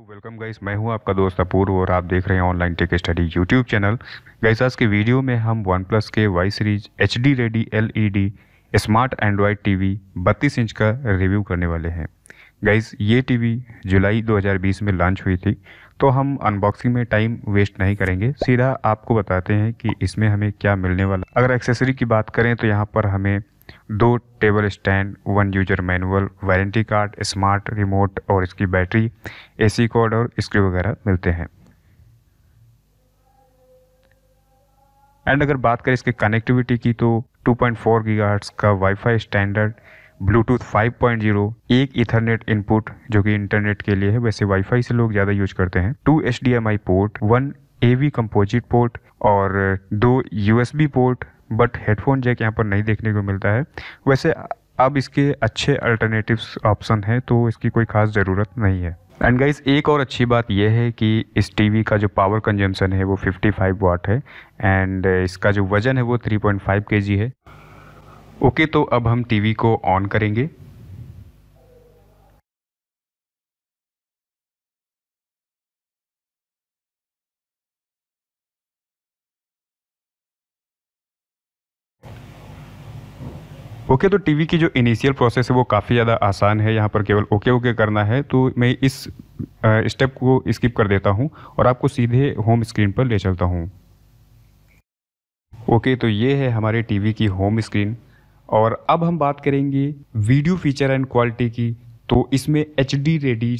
hello welcome guys मैं हूं आपका दोस्त अपूर्व और आप देख रहे हैं online tech study YouTube channel guys आज के वीडियो में हम वन प्लस के Y series H D ready L E D smart Android TV 32 inch का रिव्यू करने वाले हैं गाइस ये टीवी जुलाई 2020 में लॉन्च हुई थी तो हम अनबॉक्सिंग में टाइम वेस्ट नहीं करेंगे सीधा आपको बताते हैं कि इसमें हमें क्या मिलने वाला अगर एक्सेसरी की बात करें तो यहाँ पर हमें दो table stand one user manual warranty card smart remote और इसकी बैटरी एसी कोड और स्क्रू वगैरह मिलते हैं एंड अगर बात करें इसके कनेक्टिविटी की तो 2.4 पॉइंट का वाईफाई स्टैंडर्ड ब्लूटूथ 5.0 एक इथरनेट इनपुट जो कि इंटरनेट के लिए है वैसे वाईफाई से लोग ज़्यादा यूज करते हैं two H port one A V composite port और दो U S B port but headphone jack यहाँ पर नहीं देखने को मिलता है वैसे अब इसके अच्छे अल्टरनेटिव ऑप्शन हैं तो इसकी कोई ख़ास ज़रूरत नहीं है एंड गाइस एक और अच्छी बात यह है कि इस टीवी का जो पावर कंजम्पशन है वो 55 वाट है एंड इसका जो वज़न है वो 3.5 केजी है ओके तो अब हम टीवी को ऑन करेंगे ओके okay, तो टीवी की जो इनिशियल प्रोसेस है वो काफ़ी ज़्यादा आसान है यहाँ पर केवल ओके ओके करना है तो मैं इस स्टेप को स्किप कर देता हूँ और आपको सीधे होम स्क्रीन पर ले चलता हूँ ओके तो ये है हमारे टीवी की होम स्क्रीन और अब हम बात करेंगे वीडियो फीचर एंड क्वालिटी की तो इसमें एच डी रेडी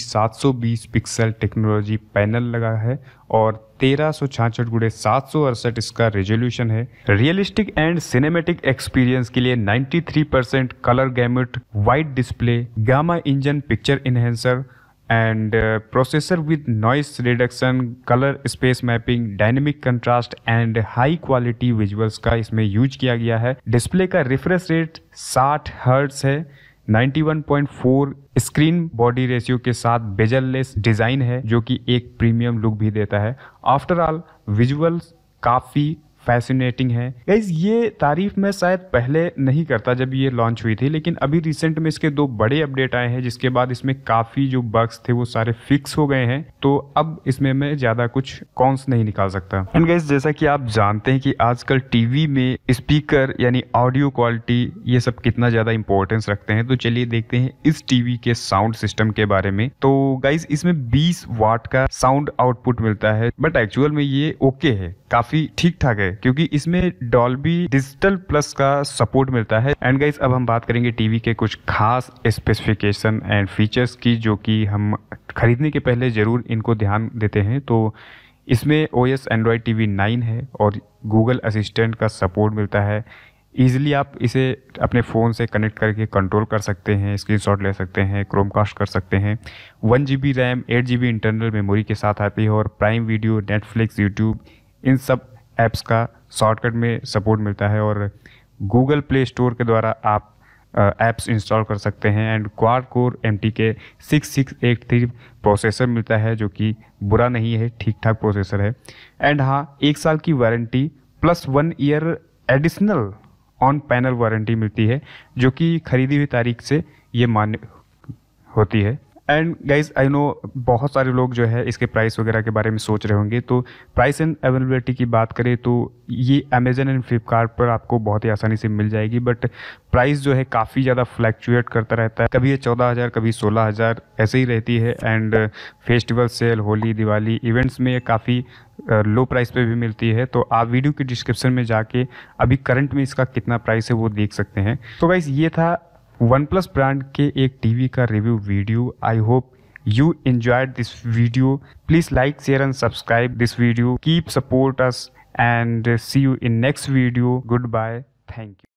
बीस पिक्सल टेक्नोलॉजी पैनल लगा है और तेरह सौ छाछठ गुड़े सात सौ अड़सठ इसका रेजोल्यूशन है रियलिस्टिक एंड सिनेमेटिक एक्सपीरियंस के लिए 93 percent colour gamut white display gamma engine picture enhancer and processor with noise reduction colour space mapping dynamic contrast and high quality visuals का इसमें यूज किया गया है डिस्प्ले का रिफ्रेश रेट साठ hertz है 91.4 स्क्रीन बॉडी रेशियो के साथ बेजललेस डिज़ाइन है जो कि एक प्रीमियम लुक भी देता है आफ्टर ऑल विजुअल्स काफ़ी फैसिनेटिंग है गाइज ये तारीफ मैं शायद पहले नहीं करता जब ये लॉन्च हुई थी लेकिन अभी रिसेंट में इसके दो बड़े अपडेट आए हैं जिसके बाद इसमें काफ़ी जो बग्स थे वो सारे फिक्स हो गए हैं तो अब इसमें मैं ज़्यादा कुछ कॉन्स नहीं निकाल सकता एंड गाइज जैसा कि आप जानते हैं कि आजकल टीवी में स्पीकर यानी ऑडियो क्वालिटी ये सब कितना ज़्यादा इंपॉर्टेंस रखते हैं तो चलिए देखते हैं इस टीवी के साउंड सिस्टम के बारे में तो गाइज इसमें बीस वाट का साउंड आउटपुट मिलता है बट एक्चुअल में ये ओके है काफ़ी ठीक ठाक है क्योंकि इसमें डॉल्बी डिजिटल प्लस का सपोर्ट मिलता है एंड गाइस अब हम बात करेंगे टीवी के कुछ खास स्पेसिफिकेशन एंड फीचर्स की जो कि हम खरीदने के पहले ज़रूर इनको ध्यान देते हैं तो इसमें O S Android T V nine है और गूगल असिस्टेंट का सपोर्ट मिलता है ईजिली आप इसे अपने फ़ोन से कनेक्ट करके कंट्रोल कर सकते हैं शॉट ले सकते हैं क्रोमकास्ट कर सकते हैं one G B RAM eight G B internal memory के साथ आती है और प्राइम वीडियो नेटफ्लिक्स यूट्यूब इन सब ऐप्स का शॉर्टकट में सपोर्ट मिलता है और गूगल प्ले स्टोर के द्वारा आप ऐप्स इंस्टॉल कर सकते हैं and quad core M T K six six eight three processor मिलता है जो कि बुरा नहीं है ठीक ठाक प्रोसेसर है एंड हाँ एक साल की warranty plus one year additional on panel warranty मिलती है जो कि खरीदी हुई तारीख से ये मान्य होती है एंड गाइज आई नो बहुत सारे लोग जो है इसके प्राइस वगैरह के बारे में सोच रहे होंगे तो प्राइस एंड अवेलेबिलिटी की बात करें तो ये अमेजन एंड फ्लिपकार्ट पर आपको बहुत ही आसानी से मिल जाएगी बट प्राइस जो है काफ़ी ज़्यादा फ्लैक्चुएट करता रहता है कभी ये चौदह हज़ार कभी सोलह हज़ार ऐसे ही रहती है and festival sale Holi Diwali events में ये काफ़ी लो प्राइस पे भी मिलती है तो आप वीडियो के डिस्क्रिप्शन में जाके अभी करंट में इसका कितना प्राइस है वो देख सकते हैं तो गाइज़ ये था वन प्लस ब्रांड के एक टीवी का review video I hope you enjoyed this video please like share and subscribe this video keep support us and see you in next video goodbye thank you